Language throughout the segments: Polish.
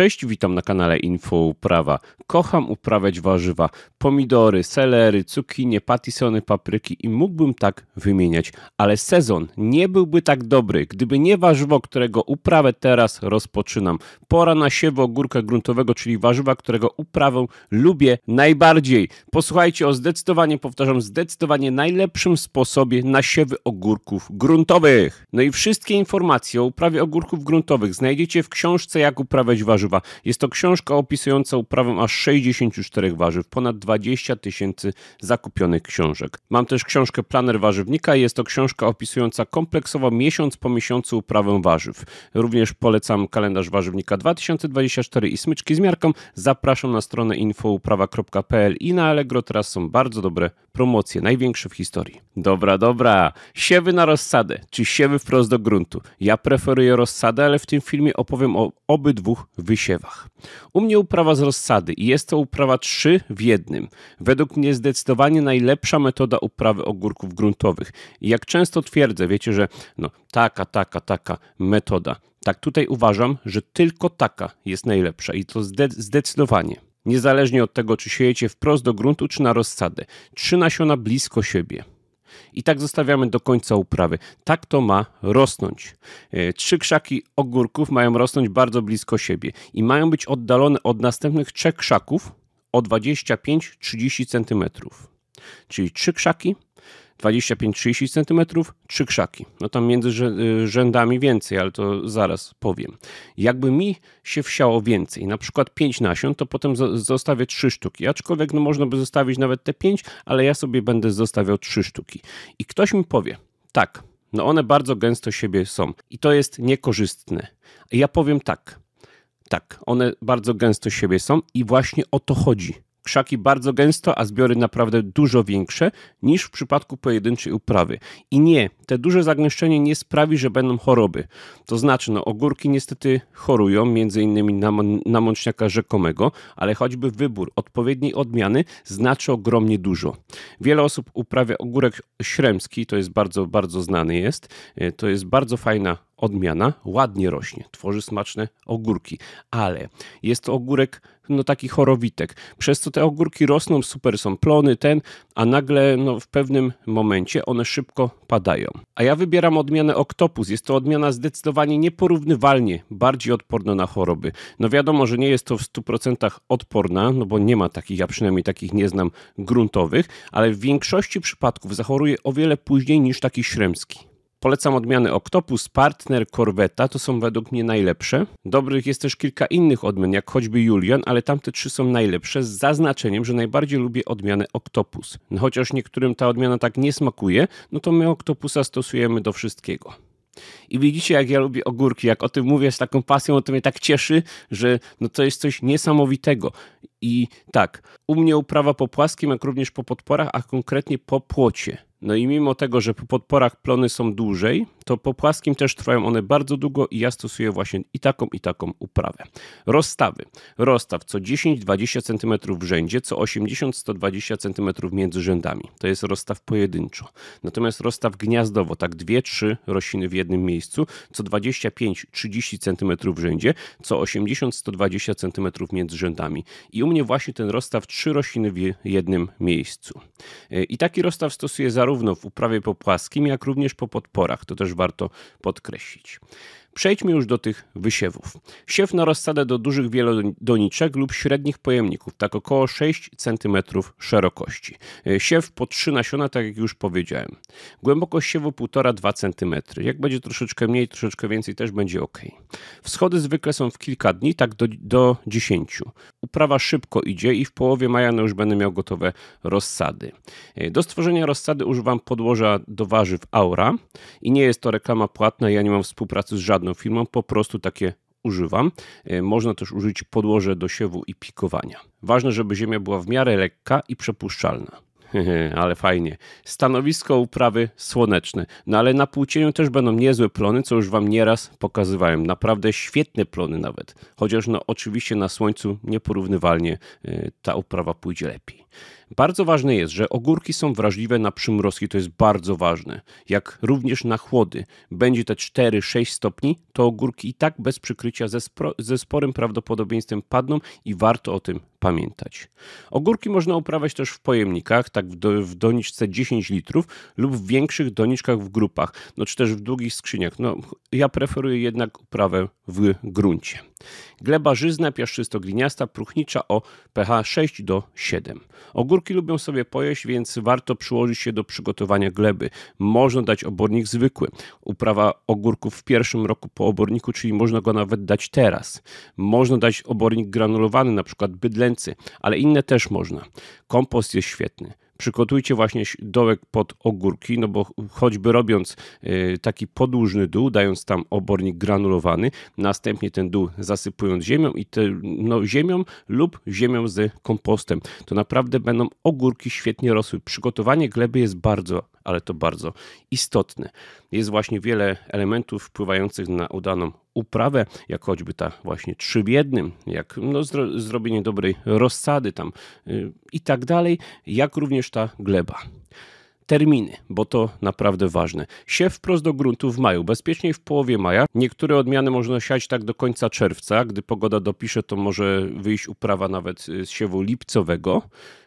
Cześć, witam na kanale Info Uprawa. Kocham uprawiać warzywa, pomidory, selery, cukinie, patisony, papryki i mógłbym tak wymieniać, ale sezon nie byłby tak dobry, gdyby nie warzywo, którego uprawę teraz rozpoczynam. Pora na siewo ogórka gruntowego, czyli warzywa, którego uprawę lubię najbardziej. Posłuchajcie o zdecydowanie, powtarzam, zdecydowanie najlepszym sposobie na siewy ogórków gruntowych. No i wszystkie informacje o uprawie ogórków gruntowych znajdziecie w książce Jak uprawiać warzywa warzywa. Jest to książka opisująca uprawę aż 64 warzyw, ponad 20 tysięcy zakupionych książek. Mam też książkę Planer Warzywnika. Jest to książka opisująca kompleksowo miesiąc po miesiącu uprawę warzyw. Również polecam kalendarz warzywnika 2024 i smyczki z miarką. Zapraszam na stronę infouprawa.pl i na Allegro teraz są bardzo dobre promocje, największe w historii. Dobra, dobra. Siewy na rozsadę, czy siewy wprost do gruntu. Ja preferuję rozsadę, ale w tym filmie opowiem o obydwu wysiewach wysiewach. U mnie uprawa z rozsady i jest to uprawa 3 w jednym. Według mnie zdecydowanie najlepsza metoda uprawy ogórków gruntowych. I jak często twierdzę, wiecie, że no taka, taka, taka metoda. Tak tutaj uważam, że tylko taka jest najlepsza i to zde zdecydowanie. Niezależnie od tego, czy siejecie wprost do gruntu, czy na rozsadę. Trzy nasiona blisko siebie. I tak zostawiamy do końca uprawy. Tak to ma rosnąć. E, trzy krzaki ogórków mają rosnąć bardzo blisko siebie i mają być oddalone od następnych trzech krzaków o 25-30 cm. Czyli trzy krzaki 25-30 cm, trzy krzaki. No tam między y, rzędami więcej, ale to zaraz powiem. Jakby mi się wsiało więcej, na przykład 5 nasion, to potem zostawię 3 sztuki. Aczkolwiek no, można by zostawić nawet te 5, ale ja sobie będę zostawiał 3 sztuki. I ktoś mi powie, tak, no one bardzo gęsto siebie są i to jest niekorzystne. Ja powiem tak, tak, one bardzo gęsto siebie są i właśnie o to chodzi krzaki bardzo gęsto, a zbiory naprawdę dużo większe niż w przypadku pojedynczej uprawy. I nie, te duże zagęszczenie nie sprawi, że będą choroby. To znaczy, no ogórki niestety chorują, między innymi na, na mączniaka rzekomego, ale choćby wybór odpowiedniej odmiany znaczy ogromnie dużo. Wiele osób uprawia ogórek śremski, to jest bardzo, bardzo znany jest. E, to jest bardzo fajna odmiana ładnie rośnie, tworzy smaczne ogórki, ale jest to ogórek, no taki chorowitek, przez co te ogórki rosną, super są plony, ten, a nagle no, w pewnym momencie one szybko padają. A ja wybieram odmianę Octopus, jest to odmiana zdecydowanie nieporównywalnie bardziej odporna na choroby. No wiadomo, że nie jest to w 100% odporna, no bo nie ma takich, ja przynajmniej takich nie znam, gruntowych, ale w większości przypadków zachoruje o wiele później niż taki śremski. Polecam odmiany Octopus, Partner, Corvetta, to są według mnie najlepsze. Dobrych jest też kilka innych odmian, jak choćby Julian, ale tamte trzy są najlepsze, z zaznaczeniem, że najbardziej lubię odmianę Octopus. No, chociaż niektórym ta odmiana tak nie smakuje, no to my Octopusa stosujemy do wszystkiego. I widzicie, jak ja lubię ogórki, jak o tym mówię z taką pasją, to mnie tak cieszy, że no to jest coś niesamowitego. I tak, u mnie uprawa po płaskim, jak również po podporach, a konkretnie po płocie. No i mimo tego, że po podporach plony są dłużej, to po płaskim też trwają one bardzo długo i ja stosuję właśnie i taką, i taką uprawę. Rozstawy. Rozstaw co 10-20 cm w rzędzie, co 80-120 cm między rzędami. To jest rozstaw pojedynczo. Natomiast rozstaw gniazdowo, tak 2-3 rośliny w jednym miejscu, co 25-30 cm w rzędzie, co 80-120 cm między rzędami. I u mnie właśnie ten rozstaw 3 rośliny w jednym miejscu. E, I taki rozstaw stosuję zarówno w uprawie po płaskim, jak również po podporach. To też warto podkreślić. Przejdźmy już do tych wysiewów. Siew na rozsadę do dużych wielodoniczek lub średnich pojemników, tak około 6 cm szerokości. E, siew po 3 nasiona, tak jak już powiedziałem. Głębokość siewu 1,5-2 cm. Jak będzie troszeczkę mniej, troszeczkę więcej, też będzie ok. Wschody zwykle są w kilka dni, tak do, do 10. Uprawa szybko idzie i w połowie maja no już będę miał gotowe rozsady. E, do stworzenia rozsady używam podłoża do warzyw Aura i nie jest to reklama płatna, ja nie mam współpracy z żadnym żadną firmą, po prostu takie używam. E, można też użyć podłoże do siewu i pikowania. Ważne, żeby ziemia była w miarę lekka i przepuszczalna. ale fajnie. Stanowisko uprawy słoneczne. No ale na płócieniu też będą niezłe plony, co już Wam nieraz pokazywałem. Naprawdę świetne plony nawet. Chociaż no oczywiście na słońcu nieporównywalnie e, ta uprawa pójdzie lepiej. Bardzo ważne jest, że ogórki są wrażliwe na przymrozki, to jest bardzo ważne, jak również na chłody. Będzie te 4-6 stopni, to ogórki i tak bez przykrycia ze, ze sporym prawdopodobieństwem padną i warto o tym pamiętać. Ogórki można uprawiać też w pojemnikach, tak w, do, w doniczce 10 litrów lub w większych doniczkach w grupach, no czy też w długich skrzyniach. No, ja preferuję jednak uprawę w gruncie. Gleba żyzna, piaszczysto-gliniasta, próchnicza o pH 6 do 7. Ogórki lubią sobie pojeść, więc warto przyłożyć się do przygotowania gleby. Można dać obornik zwykły. Uprawa ogórków w pierwszym roku po oborniku, czyli można go nawet dać teraz. Można dać obornik granulowany, na przykład bydlen ale inne też można. Kompost jest świetny przygotujcie właśnie dołek pod ogórki, no bo choćby robiąc y, taki podłużny dół, dając tam obornik granulowany, następnie ten dół zasypując ziemią i te, no, ziemią lub ziemią z kompostem, to naprawdę będą ogórki świetnie rosły. Przygotowanie gleby jest bardzo, ale to bardzo istotne. Jest właśnie wiele elementów wpływających na udaną uprawę, jak choćby ta właśnie trzy biednym, jak no, zro, zrobienie dobrej rozsady tam yy, i tak dalej, jak również ta gleba terminy, bo to naprawdę ważne. Siew wprost do gruntu w maju, bezpieczniej w połowie maja. Niektóre odmiany można siać tak do końca czerwca. Gdy pogoda dopisze, to może wyjść uprawa nawet y, z siewu lipcowego.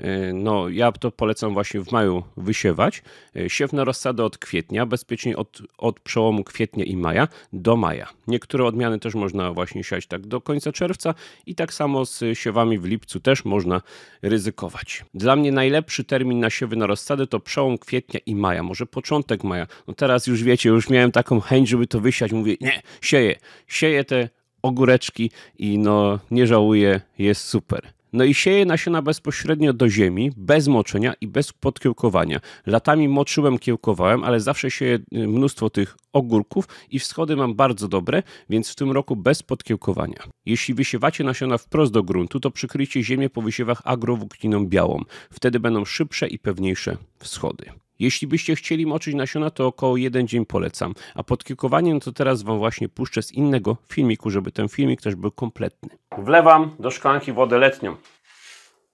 Y, no, ja to polecam właśnie w maju wysiewać. Y, Siewne rozsady od kwietnia, bezpiecznie od, od przełomu kwietnia i maja do maja. Niektóre odmiany też można właśnie siać tak do końca czerwca i tak samo z siewami w lipcu też można ryzykować. Dla mnie najlepszy termin na siewy na rozsady to przełom kwietnia i maja, może początek maja. No teraz już wiecie, już miałem taką chęć, żeby to wysiać. Mówię, nie, sieję, sieję te ogóreczki i no nie żałuję, jest super. No i sieje nasiona bezpośrednio do ziemi, bez moczenia i bez podkiełkowania. Latami moczyłem, kiełkowałem, ale zawsze sieję y, mnóstwo tych ogórków i wschody mam bardzo dobre, więc w tym roku bez podkiełkowania. Jeśli wysiewacie nasiona wprost do gruntu, to przykryjcie ziemię po wysiewach agrowłókniną białą. Wtedy będą szybsze i pewniejsze wschody. Jeśli byście chcieli moczyć nasiona, to około jeden dzień polecam. A pod no to teraz Wam właśnie puszczę z innego filmiku, żeby ten filmik też był kompletny. Wlewam do szklanki wodę letnią.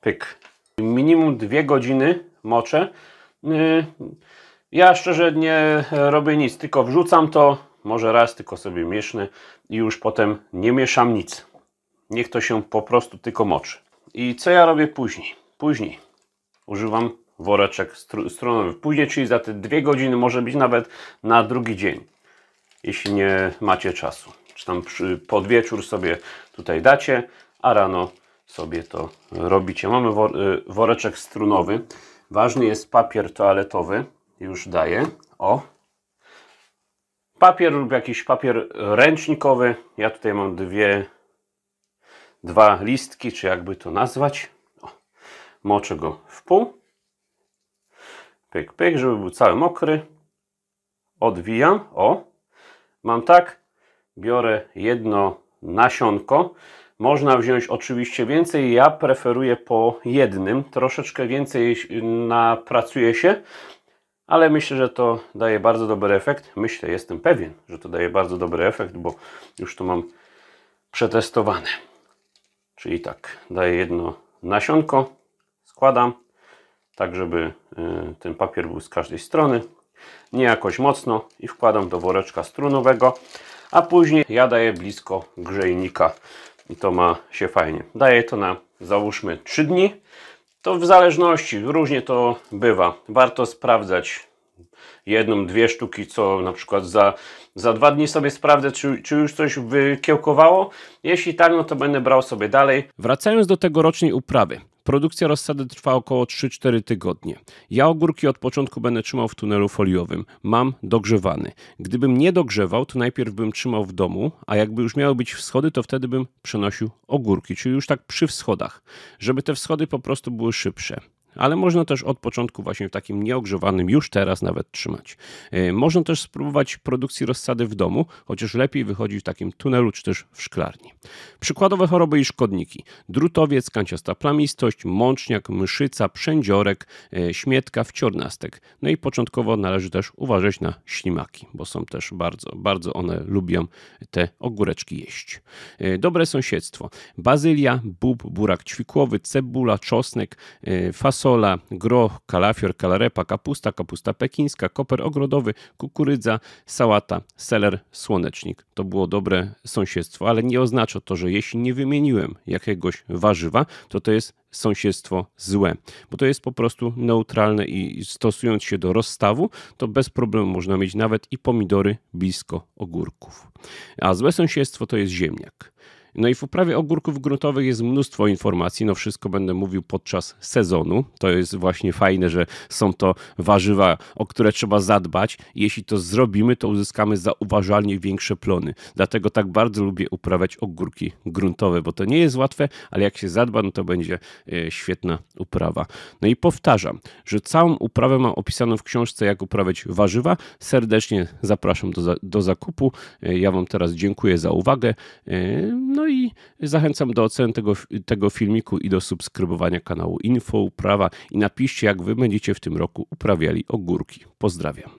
Pyk. Minimum dwie godziny moczę. Yy, ja szczerze nie robię nic, tylko wrzucam to, może raz tylko sobie miesznę i już potem nie mieszam nic. Niech to się po prostu tylko moczy. I co ja robię później? Później używam woreczek strunowy. Później, czyli za te dwie godziny, może być nawet na drugi dzień, jeśli nie macie czasu. Czy tam pod wieczór sobie tutaj dacie, a rano sobie to robicie. Mamy y, woreczek strunowy. Ważny jest papier toaletowy. Już daję. O. Papier lub jakiś papier ręcznikowy. Ja tutaj mam dwie, dwa listki, czy jakby to nazwać. O. Moczę go w pół Pyk, pyk, żeby był cały mokry. Odwijam. O, mam tak. Biorę jedno nasionko. Można wziąć oczywiście więcej. Ja preferuję po jednym. Troszeczkę więcej napracuje się, ale myślę, że to daje bardzo dobry efekt. Myślę, jestem pewien, że to daje bardzo dobry efekt, bo już to mam przetestowane. Czyli tak, daję jedno nasionko, składam tak żeby y, ten papier był z każdej strony, nie jakoś mocno i wkładam do woreczka strunowego, a później ja daję blisko grzejnika i to ma się fajnie. Daję to na załóżmy 3 dni, to w zależności, różnie to bywa. Warto sprawdzać jedną, dwie sztuki, co na przykład za, za dwa dni sobie sprawdzę, czy, czy już coś wykiełkowało. Jeśli tak, no to będę brał sobie dalej. Wracając do tegorocznej uprawy. Produkcja rozsady trwa około 3-4 tygodnie. Ja ogórki od początku będę trzymał w tunelu foliowym. Mam dogrzewany. Gdybym nie dogrzewał, to najpierw bym trzymał w domu, a jakby już miały być wschody, to wtedy bym przenosił ogórki, czyli już tak przy wschodach, żeby te wschody po prostu były szybsze ale można też od początku właśnie w takim nieogrzewanym już teraz nawet trzymać. E, można też spróbować produkcji rozsady w domu, chociaż lepiej wychodzi w takim tunelu czy też w szklarni. Przykładowe choroby i szkodniki. Drutowiec, kanciasta plamistość, mączniak, myszyca, przędziorek, e, śmietka, wciornastek. No i początkowo należy też uważać na ślimaki, bo są też bardzo, bardzo one lubią te ogóreczki jeść. E, dobre sąsiedztwo. Bazylia, bób, burak ćwikłowy, cebula, czosnek, fasola, fasola, groch, kalafior, kalarepa, kapusta, kapusta pekińska, koper ogrodowy, kukurydza, sałata, seler, słonecznik. To było dobre sąsiedztwo, ale nie oznacza to, że jeśli nie wymieniłem jakiegoś warzywa, to to jest sąsiedztwo złe, bo to jest po prostu neutralne i stosując się do rozstawu, to bez problemu można mieć nawet i pomidory blisko ogórków. A złe sąsiedztwo to jest ziemniak. No i w uprawie ogórków gruntowych jest mnóstwo informacji, no wszystko będę mówił podczas sezonu. To jest właśnie fajne, że są to warzywa, o które trzeba zadbać. Jeśli to zrobimy, to uzyskamy zauważalnie większe plony. Dlatego tak bardzo lubię uprawiać ogórki gruntowe, bo to nie jest łatwe, ale jak się zadba, no to będzie e, świetna uprawa. No i powtarzam, że całą uprawę mam opisaną w książce Jak uprawiać warzywa. Serdecznie zapraszam do, do zakupu. E, ja Wam teraz dziękuję za uwagę. E, no no i zachęcam do oceny tego, tego filmiku i do subskrybowania kanału Info Uprawa i napiszcie, jak wy będziecie w tym roku uprawiali ogórki. Pozdrawiam.